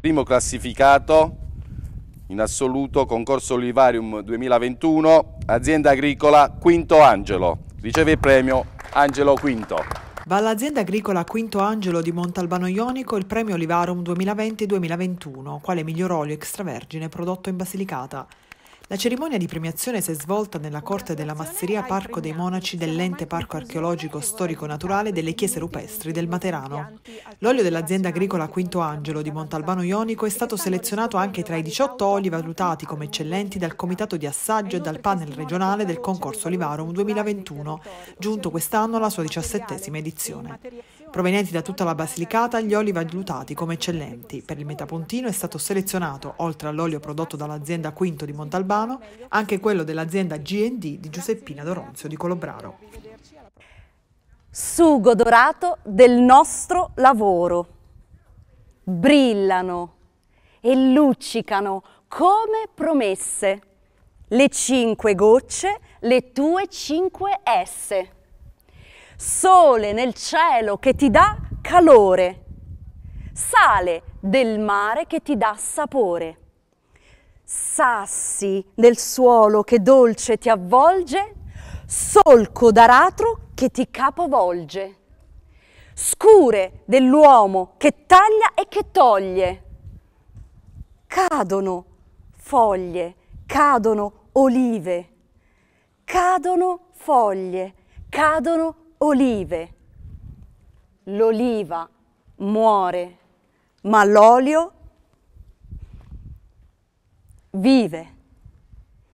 primo classificato in assoluto concorso Olivarium 2021, azienda agricola Quinto Angelo. Riceve il premio Angelo Quinto. Va all'azienda agricola Quinto Angelo di Montalbano Ionico il premio Olivarum 2020-2021, quale miglior olio extravergine prodotto in Basilicata. La cerimonia di premiazione si è svolta nella corte della Masseria Parco dei Monaci dell'ente Parco Archeologico Storico Naturale delle Chiese Rupestri del Materano. L'olio dell'azienda agricola Quinto Angelo di Montalbano Ionico è stato selezionato anche tra i 18 oli valutati come eccellenti dal Comitato di Assaggio e dal panel regionale del concorso Olivarum 2021, giunto quest'anno alla sua diciassettesima edizione. Provenienti da tutta la Basilicata, gli oli valutati come eccellenti. Per il metapontino è stato selezionato, oltre all'olio prodotto dall'azienda Quinto di Montalbano, Milano, anche quello dell'azienda G&D di Giuseppina Doronzio di Colobraro. Sugo dorato del nostro lavoro. Brillano e luccicano come promesse le cinque gocce, le tue cinque S. Sole nel cielo che ti dà calore, sale del mare che ti dà sapore sassi nel suolo che dolce ti avvolge, solco d'aratro che ti capovolge, scure dell'uomo che taglia e che toglie. Cadono foglie, cadono olive, cadono foglie, cadono olive. L'oliva muore, ma l'olio muore vive